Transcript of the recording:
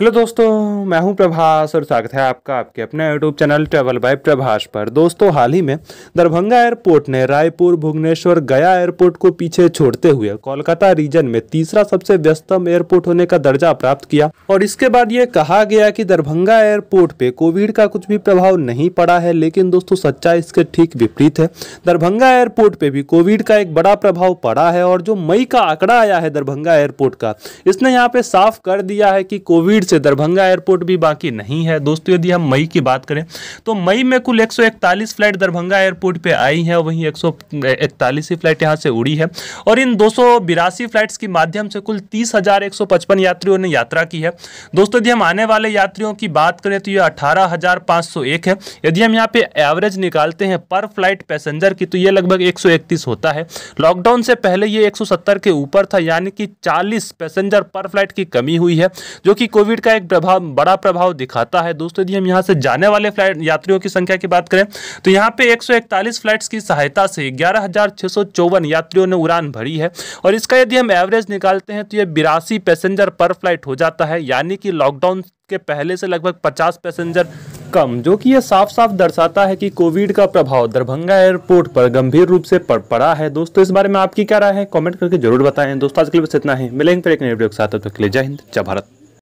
hello दोस्तों मैं हूं प्रभास और स्वागत है आपका आपके अपने YouTube channel travel by Prabhas पर दोस्तों हाल ही में दरभंगा एयरपोर्ट ने रायपुर भुवनेश्वर गया एयरपोर्ट को पीछे छोड़ते हुए कोलकाता रीजन में तीसरा सबसे व्यस्तम एयरपोर्ट होने का दर्जा प्राप्त किया और इसके बाद ये कहा गया कि दरभंगा एयरपोर्ट पे कोविड का कुछ भी प्रभाव नहीं पड़ा है लेकिन दोस्तों सच्चाई इसके ठीक विपरीत है दरभंगा एयरपोर्ट पे भी कोविड का एक बड़ा प्रभाव पड़ा है और जो मई का आंकड़ा आया है दरभंगा एयरपोर्ट का इसने यहाँ पे साफ कर दिया है कि कोविड से दरभंगा एयरपोर्ट भी बाकी नहीं है दोस्तों यदि हम मई की बात करें तो मई में कुल 141 फ्लाइट दरभंगा एयरपोर्ट पे आई है वहीं एक ही फ्लाइट यहाँ से उड़ी है और इन दो फ्लाइट्स के माध्यम से कुल तीस यात्रियों ने यात्रा की है दोस्तों यदि हम आने वाले यात्रियों की बात करें तो यह अठारह है यदि हम यहाँ पे एवरेज निकालते हैं पर फ्लाइट पैसेंजर की तो ये लगभग 131 होता है लॉकडाउन से पहले ये 170 के ऊपर था यानी कि 40 पैसेंजर पर फ्लाइट की कमी हुई है जो कि कोविड कोविड का एक प्रभाव बड़ा प्रभाव दिखाता है दोस्तों यदि हम यहाँ से जाने वाले फ्लाइट यात्रियों की संख्या की बात करें तो यहाँ पे एक फ्लाइट्स की सहायता से ग्यारह यात्रियों ने उड़ान भरी है और इसका यदि हम एवरेज निकालते हैं तो ये बिरासी पैसेंजर पर फ्लाइट हो जाता है यानी कि लॉकडाउन के पहले से लगभग पचास पैसेंजर कम जो कि यह साफ साफ दर्शाता है कि कोविड का प्रभाव दरभंगा एयरपोर्ट पर गंभीर रूप से पड़ पड़ा है दोस्तों इस बारे में आपकी क्या राय है कमेंट करके जरूर बताएं दोस्तों आज के लिए बस इतना ही मिलेंगे फिर एक नए वीडियो के साथ तब तक के लिए जय हिंद जय भारत